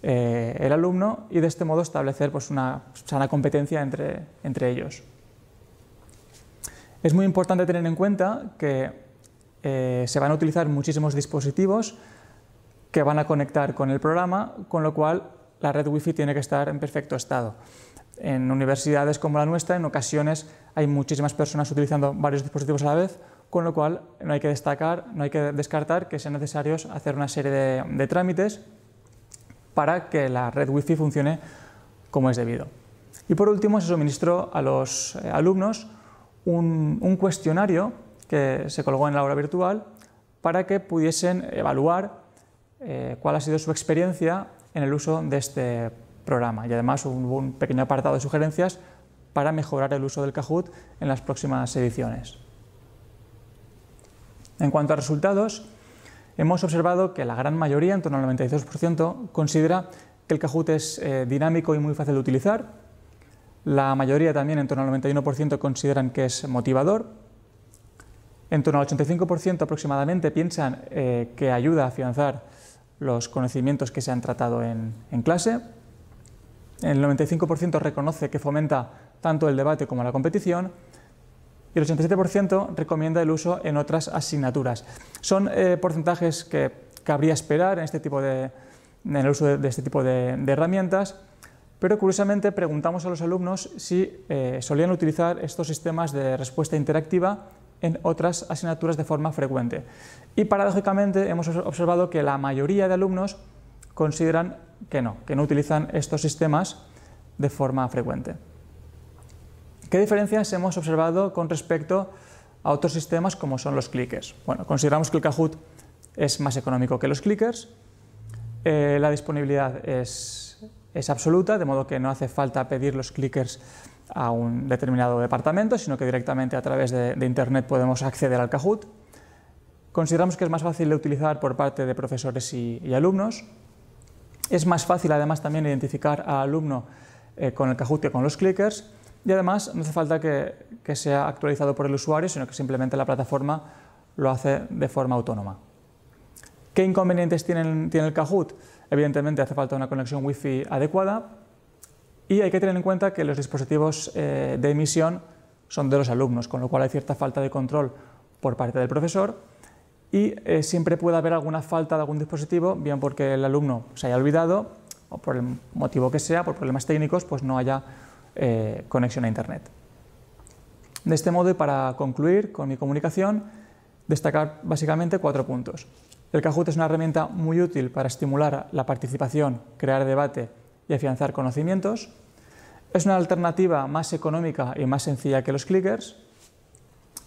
eh, el alumno y de este modo establecer pues, una sana competencia entre, ellos. Es muy importante tener en cuenta que eh, se van a utilizar muchísimos dispositivos que van a conectar con el programa, con lo cual la red Wi-Fi tiene que estar en perfecto estado. En universidades como la nuestra, en ocasiones hay muchísimas personas utilizando varios dispositivos a la vez, con lo cual no hay que destacar, no hay que descartar que sean necesarios hacer una serie de trámites para que la red Wi-Fi funcione como es debido. Y por último, se suministró a los eh, alumnos un, cuestionario que se colgó en la hora virtual para que pudiesen evaluar eh, cuál ha sido su experiencia en el uso de este programa. Y además hubo un pequeño apartado de sugerencias para mejorar el uso del Kahoot en las próximas ediciones. En cuanto a resultados, hemos observado que la gran mayoría, en torno al 92%, considera que el cajute es eh, dinámico y muy fácil de utilizar. La mayoría también, en torno al 91%, consideran que es motivador. En torno al 85% aproximadamente piensan eh, que ayuda a afianzar los conocimientos que se han tratado en, en clase. El 95% reconoce que fomenta tanto el debate como la competición y el 87% recomienda el uso en otras asignaturas. Son eh, porcentajes que cabría esperar en, este tipo de, en el uso de, este tipo de, herramientas, pero curiosamente preguntamos a los alumnos si eh, solían utilizar estos sistemas de respuesta interactiva en otras asignaturas de forma frecuente. Y paradójicamente hemos observado que la mayoría de alumnos consideran que no, que no utilizan estos sistemas de forma frecuente. ¿Qué diferencias hemos observado con respecto a otros sistemas como son los clickers? Bueno, consideramos que el Kahoot es más económico que los clickers, eh, la disponibilidad es, absoluta, de modo que no hace falta pedir los clickers a un determinado departamento, sino que directamente a través de, Internet podemos acceder al Kahoot. Consideramos que es más fácil de utilizar por parte de profesores y, alumnos. Es más fácil además también identificar al alumno eh, con el Kahoot que con los clickers y además no hace falta que, sea actualizado por el usuario, sino que simplemente la plataforma lo hace de forma autónoma. ¿Qué inconvenientes tiene, tiene el Kahoot? Evidentemente hace falta una conexión wifi adecuada y hay que tener en cuenta que los dispositivos eh, de emisión son de los alumnos, con lo cual hay cierta falta de control por parte del profesor y eh, siempre puede haber alguna falta de algún dispositivo, bien porque el alumno se haya olvidado o por el motivo que sea, por problemas técnicos, pues no haya eh, conexión a Internet. De este modo, y para concluir con mi comunicación, destacar básicamente cuatro puntos. El Kahoot es una herramienta muy útil para estimular la participación, crear debate y afianzar conocimientos. Es una alternativa más económica y más sencilla que los clickers.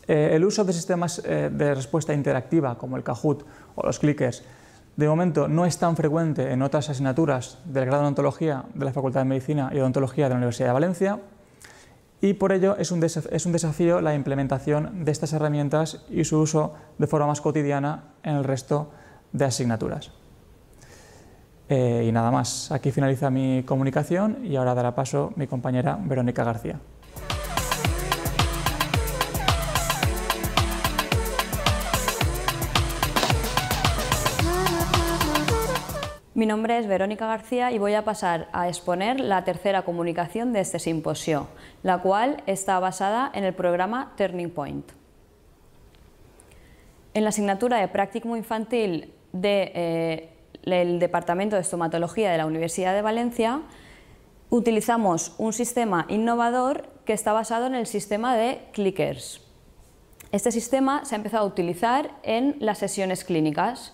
Eh, el uso de sistemas eh, de respuesta interactiva como el Kahoot o los clickers de momento no es tan frecuente en otras asignaturas del grado de odontología de la Facultad de Medicina y Odontología de la Universidad de Valencia y por ello es un, desafío la implementación de estas herramientas y su uso de forma más cotidiana en el resto de asignaturas. Eh, y nada más, aquí finaliza mi comunicación y ahora dará paso mi compañera Verónica García. Mi nombre es Verónica García y voy a pasar a exponer la tercera comunicación de este simposio, la cual está basada en el programa Turning Point. En la asignatura de Práctico Infantil eh, del Departamento de Estomatología de la Universidad de Valencia, utilizamos un sistema innovador que está basado en el sistema de clickers. Este sistema se ha empezado a utilizar en las sesiones clínicas,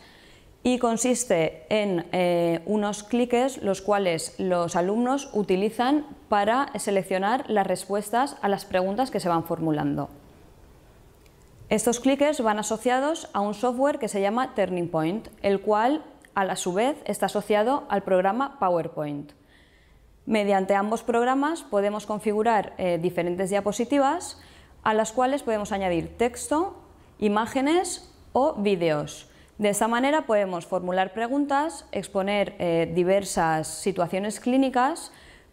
y consiste en eh, unos cliques los cuales los alumnos utilizan para seleccionar las respuestas a las preguntas que se van formulando. Estos cliques van asociados a un software que se llama Turning Point, el cual a su vez está asociado al programa PowerPoint. Mediante ambos programas podemos configurar eh, diferentes diapositivas a las cuales podemos añadir texto, imágenes o vídeos. De esta manera podemos formular preguntas, exponer eh, diversas situaciones clínicas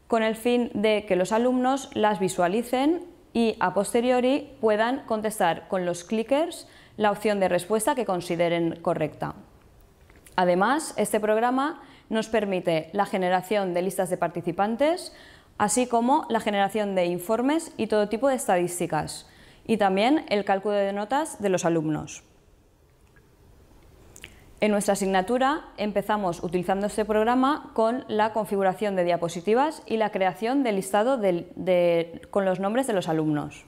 con el fin de que los alumnos las visualicen y a posteriori puedan contestar con los clickers la opción de respuesta que consideren correcta. Además, este programa nos permite la generación de listas de participantes, así como la generación de informes y todo tipo de estadísticas, y también el cálculo de notas de los alumnos. En nuestra asignatura empezamos utilizando este programa con la configuración de diapositivas y la creación del listado con los nombres de los alumnos.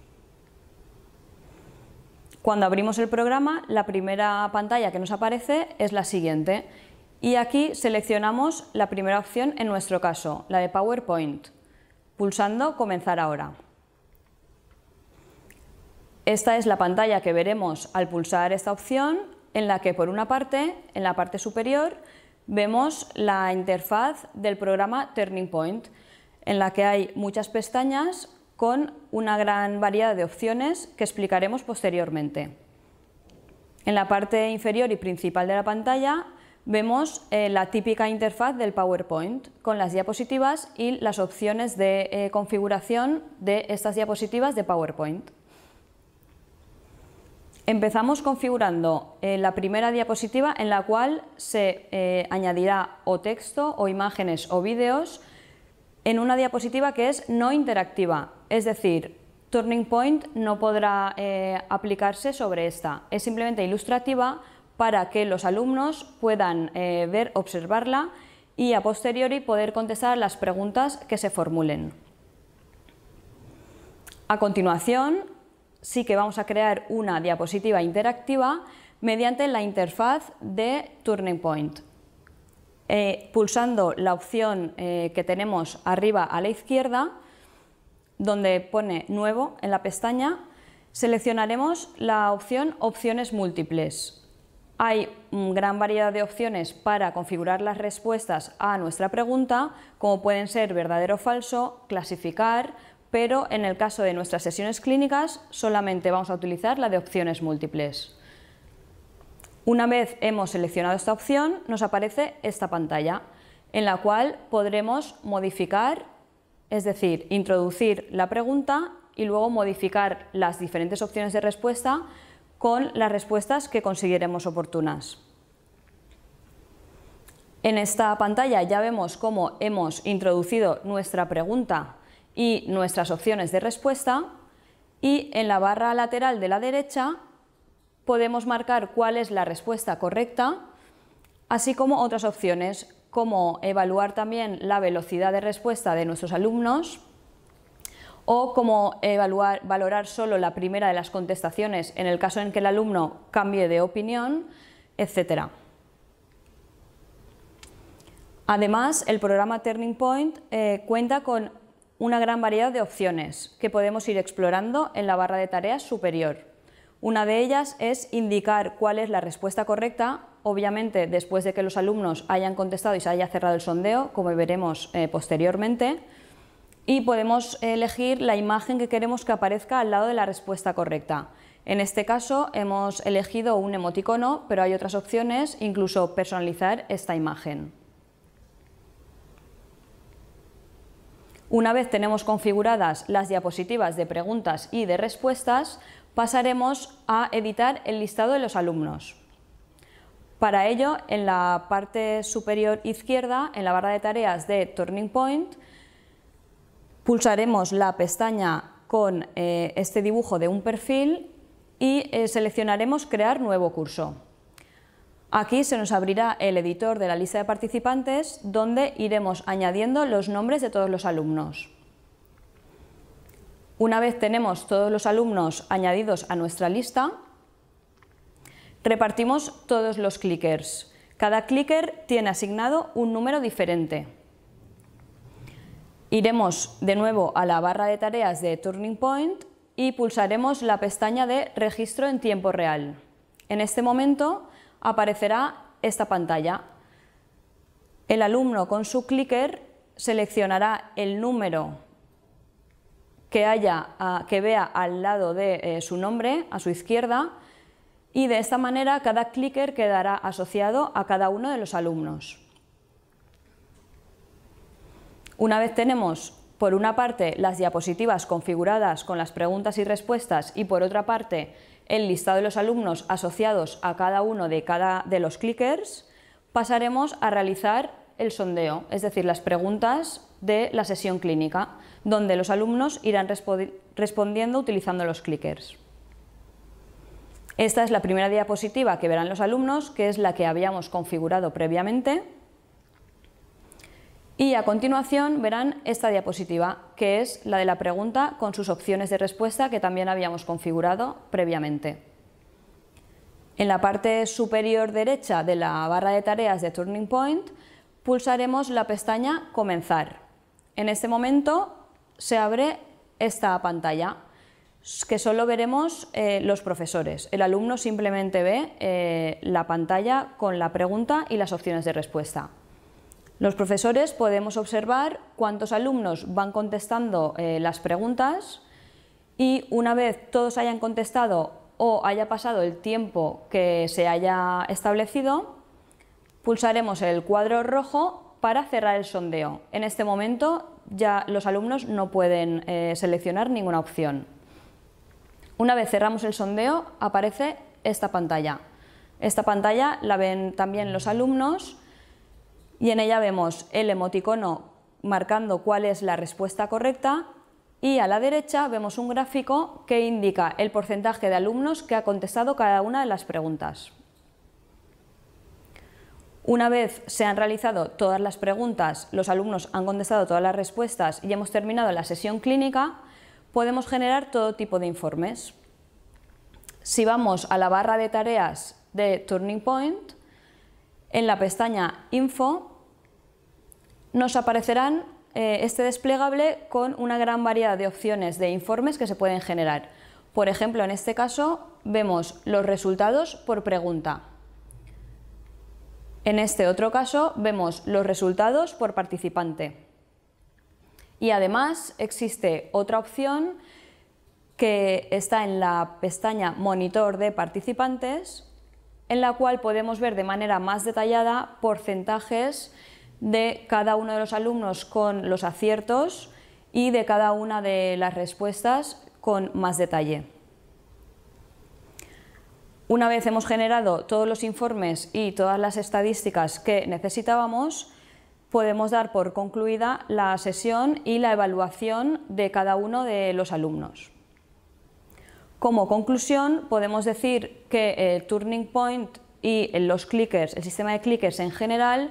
Cuando abrimos el programa, la primera pantalla que nos aparece es la siguiente y aquí seleccionamos la primera opción en nuestro caso, la de PowerPoint, pulsando Comenzar ahora. Esta es la pantalla que veremos al pulsar esta opción en la que por una parte, en la parte superior, vemos la interfaz del programa Turning Point, en la que hay muchas pestañas con una gran variedad de opciones que explicaremos posteriormente. En la parte inferior y principal de la pantalla vemos eh, la típica interfaz del PowerPoint con las diapositivas y las opciones de eh, configuración de estas diapositivas de PowerPoint. Empezamos configurando eh, la primera diapositiva en la cual se eh, añadirá o texto o imágenes o vídeos en una diapositiva que es no interactiva, es decir, Turning Point no podrá eh, aplicarse sobre esta, es simplemente ilustrativa para que los alumnos puedan ver, observarla y a posteriori poder contestar las preguntas que se formulen. A continuación, sí que vamos a crear una diapositiva interactiva mediante la interfaz de Turning Point. Eh, pulsando la opción eh, que tenemos arriba a la izquierda, donde pone Nuevo en la pestaña, seleccionaremos la opción Opciones múltiples. Hay gran variedad de opciones para configurar las respuestas a nuestra pregunta, como pueden ser verdadero o falso, clasificar, pero en el caso de nuestras sesiones clínicas solamente vamos a utilizar la de opciones múltiples. Una vez hemos seleccionado esta opción, nos aparece esta pantalla, en la cual podremos modificar, es decir, introducir la pregunta y luego modificar las diferentes opciones de respuesta con las respuestas que consideremos oportunas. En esta pantalla ya vemos cómo hemos introducido nuestra pregunta y nuestras opciones de respuesta y en la barra lateral de la derecha podemos marcar cuál es la respuesta correcta, así como otras opciones como evaluar también la velocidad de respuesta de nuestros alumnos o como evaluar, valorar solo la primera de las contestaciones en el caso en que el alumno cambie de opinión, etc. Además, el programa Turning Point eh, cuenta con una gran variedad de opciones que podemos ir explorando en la barra de tareas superior. Una de ellas es indicar cuál es la respuesta correcta, obviamente después de que los alumnos hayan contestado y se haya cerrado el sondeo, como veremos eh, posteriormente, y podemos elegir la imagen que queremos que aparezca al lado de la respuesta correcta. En este caso hemos elegido un emoticono, pero hay otras opciones, incluso personalizar esta imagen. Una vez tenemos configuradas las diapositivas de preguntas y de respuestas, pasaremos a editar el listado de los alumnos. Para ello, en la parte superior izquierda, en la barra de tareas de Turning Point, pulsaremos la pestaña con eh, este dibujo de un perfil y eh, seleccionaremos Crear nuevo curso. Aquí se nos abrirá el editor de la lista de participantes donde iremos añadiendo los nombres de todos los alumnos. Una vez tenemos todos los alumnos añadidos a nuestra lista, repartimos todos los clickers. Cada clicker tiene asignado un número diferente. Iremos de nuevo a la barra de tareas de Turning Point y pulsaremos la pestaña de Registro en tiempo real. En este momento aparecerá esta pantalla. El alumno con su clicker seleccionará el número que, haya, que vea al lado de eh, su nombre, a su izquierda, y de esta manera cada clicker quedará asociado a cada uno de los alumnos. Una vez tenemos por una parte las diapositivas configuradas con las preguntas y respuestas y por otra parte el listado de los alumnos asociados a cada uno de cada de los clickers, pasaremos a realizar el sondeo, es decir, las preguntas de la sesión clínica, donde los alumnos irán respondiendo utilizando los clickers. Esta es la primera diapositiva que verán los alumnos, que es la que habíamos configurado previamente. Y a continuación verán esta diapositiva, que es la de la pregunta con sus opciones de respuesta que también habíamos configurado previamente. En la parte superior derecha de la barra de tareas de Turning Point pulsaremos la pestaña Comenzar. En este momento se abre esta pantalla que solo veremos eh, los profesores. El alumno simplemente ve eh, la pantalla con la pregunta y las opciones de respuesta. Los profesores podemos observar cuántos alumnos van contestando eh, las preguntas y una vez todos hayan contestado o haya pasado el tiempo que se haya establecido, pulsaremos el cuadro rojo para cerrar el sondeo. En este momento ya los alumnos no pueden eh, seleccionar ninguna opción. Una vez cerramos el sondeo aparece esta pantalla. Esta pantalla la ven también los alumnos y en ella vemos el emoticono marcando cuál es la respuesta correcta y a la derecha vemos un gráfico que indica el porcentaje de alumnos que ha contestado cada una de las preguntas. Una vez se han realizado todas las preguntas, los alumnos han contestado todas las respuestas y hemos terminado la sesión clínica, podemos generar todo tipo de informes. Si vamos a la barra de tareas de Turning Point, en la pestaña Info nos aparecerán eh, este desplegable con una gran variedad de opciones de informes que se pueden generar. Por ejemplo, en este caso vemos los resultados por pregunta. En este otro caso vemos los resultados por participante. Y además existe otra opción que está en la pestaña Monitor de participantes en la cual podemos ver de manera más detallada porcentajes de cada uno de los alumnos con los aciertos y de cada una de las respuestas con más detalle. Una vez hemos generado todos los informes y todas las estadísticas que necesitábamos, podemos dar por concluida la sesión y la evaluación de cada uno de los alumnos. Como conclusión, podemos decir que el Turning Point y los clickers, el sistema de clickers en general,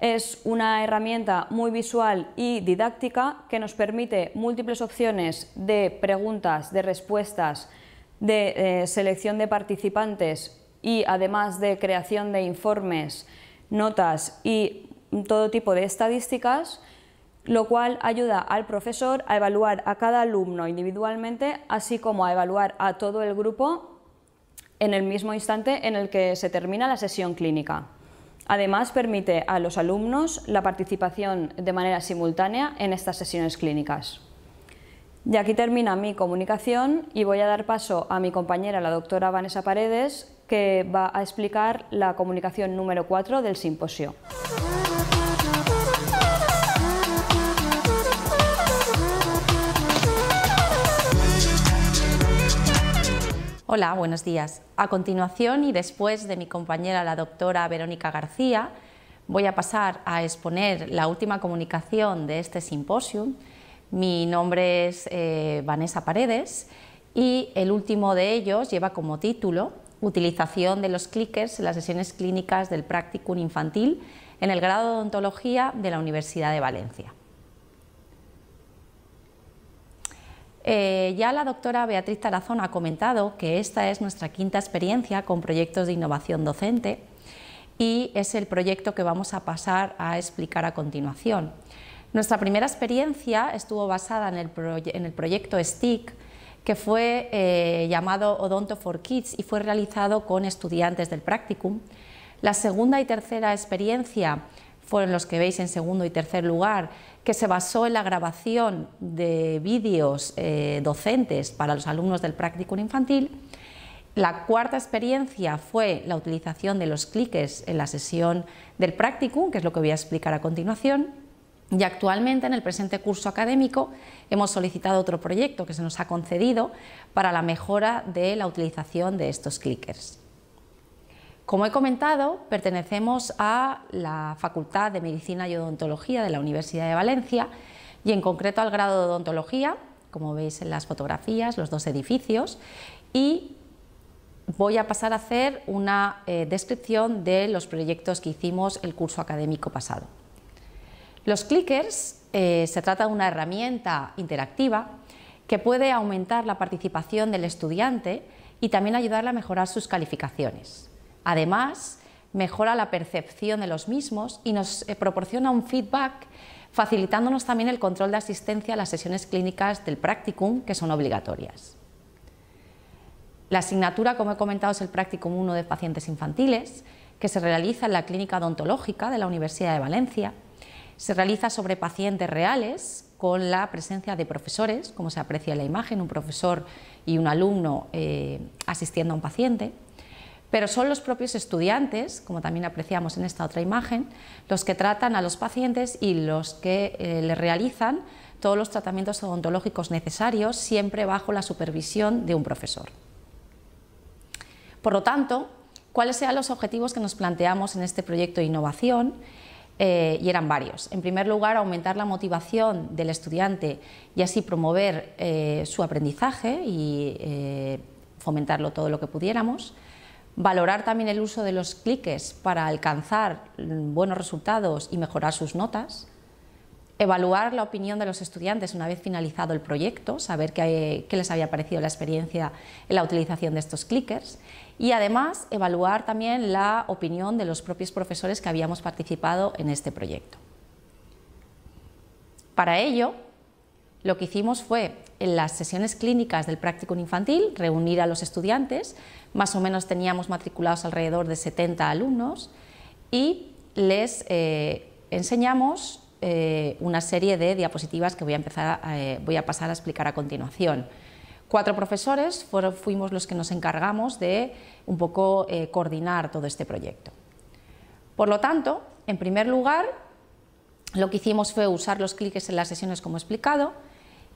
es una herramienta muy visual y didáctica que nos permite múltiples opciones de preguntas, de respuestas, de eh, selección de participantes y además de creación de informes, notas y todo tipo de estadísticas lo cual ayuda al profesor a evaluar a cada alumno individualmente, así como a evaluar a todo el grupo en el mismo instante en el que se termina la sesión clínica. Además, permite a los alumnos la participación de manera simultánea en estas sesiones clínicas. Y aquí termina mi comunicación y voy a dar paso a mi compañera, la doctora Vanessa Paredes, que va a explicar la comunicación número 4 del simposio. Hola, buenos días. A continuación y después de mi compañera la doctora Verónica García, voy a pasar a exponer la última comunicación de este simposio. Mi nombre es eh, Vanessa Paredes y el último de ellos lleva como título Utilización de los clickers en las sesiones clínicas del practicum infantil en el grado de odontología de la Universidad de Valencia. Eh, ya la doctora Beatriz Tarazón ha comentado que esta es nuestra quinta experiencia con proyectos de innovación docente y es el proyecto que vamos a pasar a explicar a continuación. Nuestra primera experiencia estuvo basada en el, proyecto STIC, que fue eh, llamado Odonto for Kids y fue realizado con estudiantes del practicum. La segunda y tercera experiencia fueron los que veis en segundo y tercer lugar, que se basó en la grabación de vídeos eh, docentes para los alumnos del práctico infantil. La cuarta experiencia fue la utilización de los cliques en la sesión del practicum, que es lo que voy a explicar a continuación. Y actualmente, en el presente curso académico, hemos solicitado otro proyecto que se nos ha concedido para la mejora de la utilización de estos clickers. Como he comentado, pertenecemos a la Facultad de Medicina y Odontología de la Universidad de Valencia y en concreto al grado de odontología, como veis en las fotografías, los dos edificios, y voy a pasar a hacer una eh, descripción de los proyectos que hicimos el curso académico pasado. Los clickers eh, se trata de una herramienta interactiva que puede aumentar la participación del estudiante y también ayudarle a mejorar sus calificaciones. Además, mejora la percepción de los mismos y nos eh, proporciona un feedback facilitándonos también el control de asistencia a las sesiones clínicas del practicum que son obligatorias. La asignatura, como he comentado, es el practicum 1 de pacientes infantiles que se realiza en la Clínica Odontológica de la Universidad de Valencia. Se realiza sobre pacientes reales con la presencia de profesores, como se aprecia en la imagen, un profesor y un alumno eh, asistiendo a un paciente pero son los propios estudiantes, como también apreciamos en esta otra imagen, los que tratan a los pacientes y los que eh, les realizan todos los tratamientos odontológicos necesarios, siempre bajo la supervisión de un profesor. Por lo tanto, ¿cuáles sean los objetivos que nos planteamos en este proyecto de innovación? Eh, y eran varios. En primer lugar, aumentar la motivación del estudiante y así promover eh, su aprendizaje y fomentarlo todo lo que pudiéramos. Valorar también el uso de los cliques para alcanzar mm, buenos resultados y mejorar sus notas. Evaluar la opinión de los estudiantes una vez finalizado el proyecto, saber qué, qué les había parecido la experiencia en la utilización de estos clickers. Y además evaluar también la opinión de los propios profesores que habíamos participado en este proyecto. Para ello, lo que hicimos fue, en las sesiones clínicas del práctico infantil, reunir a los estudiantes, más o menos teníamos matriculados alrededor de 70 alumnos, y les eh, enseñamos eh, una serie de diapositivas que eh, voy a, pasar a explicar a continuación. Cuatro profesores fuimos los que nos encargamos de un poco coordinar todo este proyecto. Por lo tanto, en primer lugar, lo que hicimos fue usar los clics en las sesiones como explicado,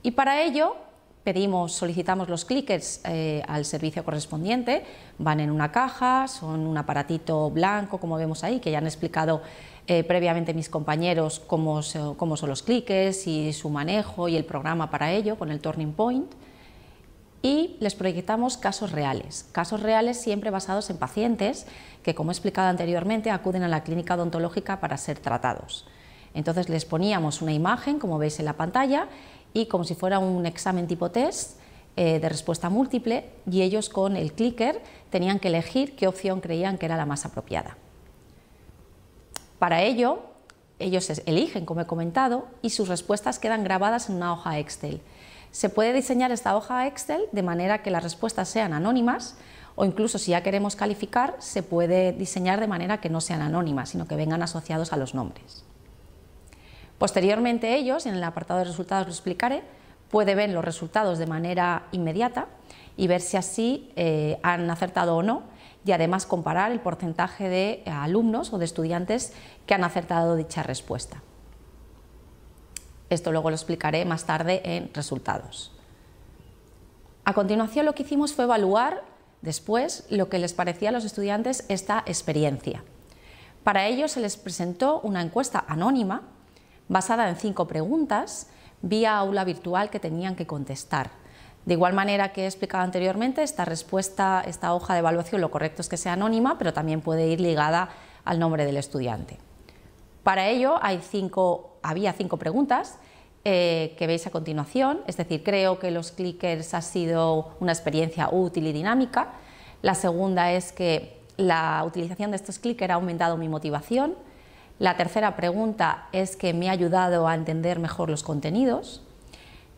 y para ello pedimos, solicitamos los clickers eh, al servicio correspondiente, van en una caja, son un aparatito blanco como vemos ahí, que ya han explicado eh, previamente mis compañeros cómo, son los clickers y su manejo y el programa para ello con el Turning Point y les proyectamos casos reales, casos reales siempre basados en pacientes que, como he explicado anteriormente, acuden a la clínica odontológica para ser tratados. Entonces les poníamos una imagen, como veis en la pantalla, y como si fuera un examen tipo test eh, de respuesta múltiple y ellos con el clicker tenían que elegir qué opción creían que era la más apropiada. Para ello, ellos eligen, como he comentado, y sus respuestas quedan grabadas en una hoja Excel. Se puede diseñar esta hoja Excel de manera que las respuestas sean anónimas o incluso si ya queremos calificar, se puede diseñar de manera que no sean anónimas, sino que vengan asociados a los nombres. Posteriormente ellos, en el apartado de resultados lo explicaré, pueden ver los resultados de manera inmediata y ver si así eh, han acertado o no y además comparar el porcentaje de alumnos o de estudiantes que han acertado dicha respuesta. Esto luego lo explicaré más tarde en resultados. A continuación lo que hicimos fue evaluar después lo que les parecía a los estudiantes esta experiencia. Para ello se les presentó una encuesta anónima basada en cinco preguntas vía aula virtual que tenían que contestar. De igual manera que he explicado anteriormente, esta respuesta, esta hoja de evaluación, lo correcto es que sea anónima, pero también puede ir ligada al nombre del estudiante. Para ello hay había cinco preguntas eh, que veis a continuación, es decir, creo que los clickers ha sido una experiencia útil y dinámica. La segunda es que la utilización de estos clickers ha aumentado mi motivación. La tercera pregunta es que me ha ayudado a entender mejor los contenidos.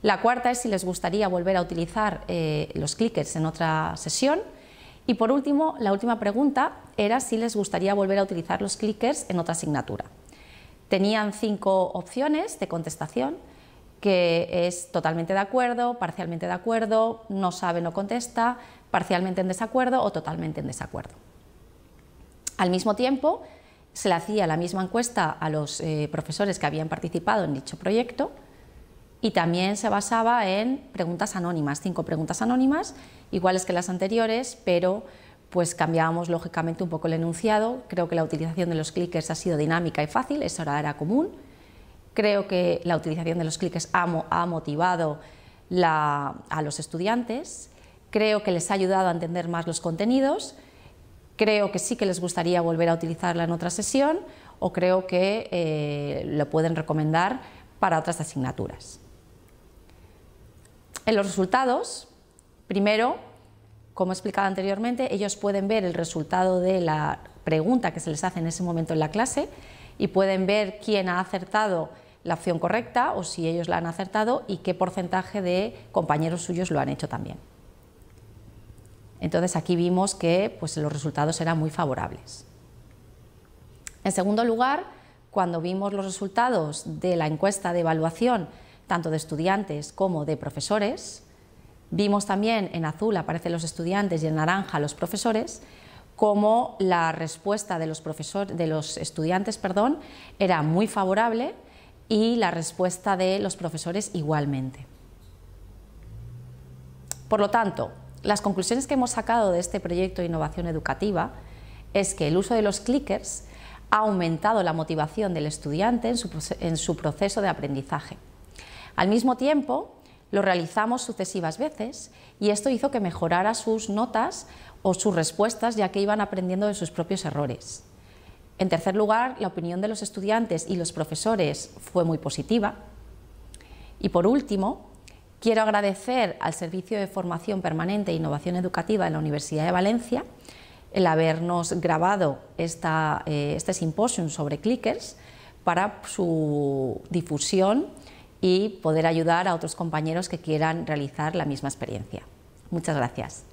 La cuarta es si les gustaría volver a utilizar eh, los clickers en otra sesión. Y por último, la última pregunta era si les gustaría volver a utilizar los clickers en otra asignatura. Tenían cinco opciones de contestación, que es totalmente de acuerdo, parcialmente de acuerdo, no sabe, no contesta, parcialmente en desacuerdo o totalmente en desacuerdo. Al mismo tiempo, se le hacía la misma encuesta a los eh, profesores que habían participado en dicho proyecto y también se basaba en preguntas anónimas, cinco preguntas anónimas, iguales que las anteriores, pero pues cambiábamos lógicamente un poco el enunciado. Creo que la utilización de los clickers ha sido dinámica y fácil, eso ahora era común. Creo que la utilización de los clickers ha, motivado a los estudiantes. Creo que les ha ayudado a entender más los contenidos creo que sí que les gustaría volver a utilizarla en otra sesión o creo que eh, lo pueden recomendar para otras asignaturas. En los resultados, primero, como he explicado anteriormente, ellos pueden ver el resultado de la pregunta que se les hace en ese momento en la clase y pueden ver quién ha acertado la opción correcta o si ellos la han acertado y qué porcentaje de compañeros suyos lo han hecho también. Entonces aquí vimos que pues, los resultados eran muy favorables. En segundo lugar, cuando vimos los resultados de la encuesta de evaluación, tanto de estudiantes como de profesores, vimos también en azul aparecen los estudiantes y en naranja los profesores, como la respuesta de los, estudiantes perdón, era muy favorable y la respuesta de los profesores igualmente. Por lo tanto, las conclusiones que hemos sacado de este proyecto de innovación educativa es que el uso de los clickers ha aumentado la motivación del estudiante en su, proceso de aprendizaje. Al mismo tiempo, lo realizamos sucesivas veces y esto hizo que mejorara sus notas o sus respuestas ya que iban aprendiendo de sus propios errores. En tercer lugar, la opinión de los estudiantes y los profesores fue muy positiva. Y por último, Quiero agradecer al Servicio de Formación Permanente e Innovación Educativa de la Universidad de Valencia el habernos grabado eh, este simposium sobre clickers para su difusión y poder ayudar a otros compañeros que quieran realizar la misma experiencia. Muchas gracias.